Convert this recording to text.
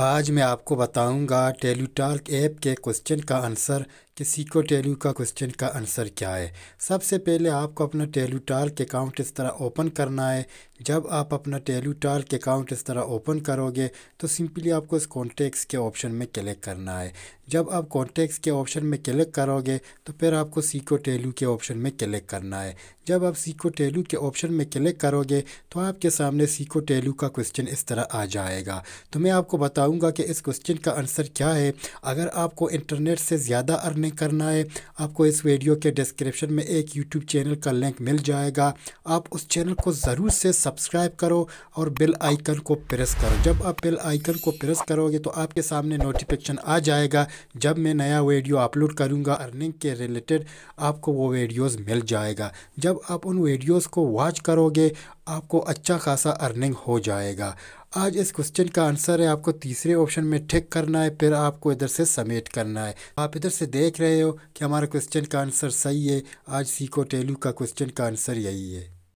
आज मैं आपको बताऊंगा टॉल्क ऐप के क्वेश्चन का आंसर कि सीको टेल्यू का क्वेश्चन का आंसर क्या है सबसे पहले आपको अपना टॉल्क अकाउंट इस तरह ओपन करना है जब आप अपना टेलू के अकाउंट इस तरह ओपन करोगे तो सिंपली आपको इस कॉन्टेक्स के ऑप्शन में क्लिक करना है जब आप कॉन्टेक्स के ऑप्शन में क्लिक करोगे तो फिर आपको सीको टेलू के ऑप्शन में क्लिक करना है जब आप सीको टेलू के ऑप्शन में क्लिक करोगे तो आपके सामने सीको टेलू का क्वेश्चन इस तरह आ जाएगा तो मैं आपको बताऊंगा कि इस क्वेश्चन का आंसर क्या है अगर आपको इंटरनेट से ज़्यादा अर्निंग करना है आपको इस वीडियो के डिस्क्रिप्शन में एक यूट्यूब चैनल का लिंक मिल जाएगा आप उस चैनल को ज़रूर से सब सब्सक्राइब करो और बेल आइकन को प्रेस करो जब आप बेल आइकन को प्रेस करोगे तो आपके सामने नोटिफिकेशन आ जाएगा जब मैं नया वीडियो अपलोड करूँगा अर्निंग के रिलेटेड आपको वो वीडियोज़ मिल जाएगा जब आप उन वीडियोज़ को वॉच करोगे आपको अच्छा खासा अर्निंग हो जाएगा आज इस क्वेश्चन का आंसर है आपको तीसरे ऑप्शन में ठिक करना है फिर आपको इधर से समेट करना है आप इधर से देख रहे हो कि हमारा क्वेश्चन का आंसर सही है आज सीको टेलू e का क्वेश्चन का आंसर यही है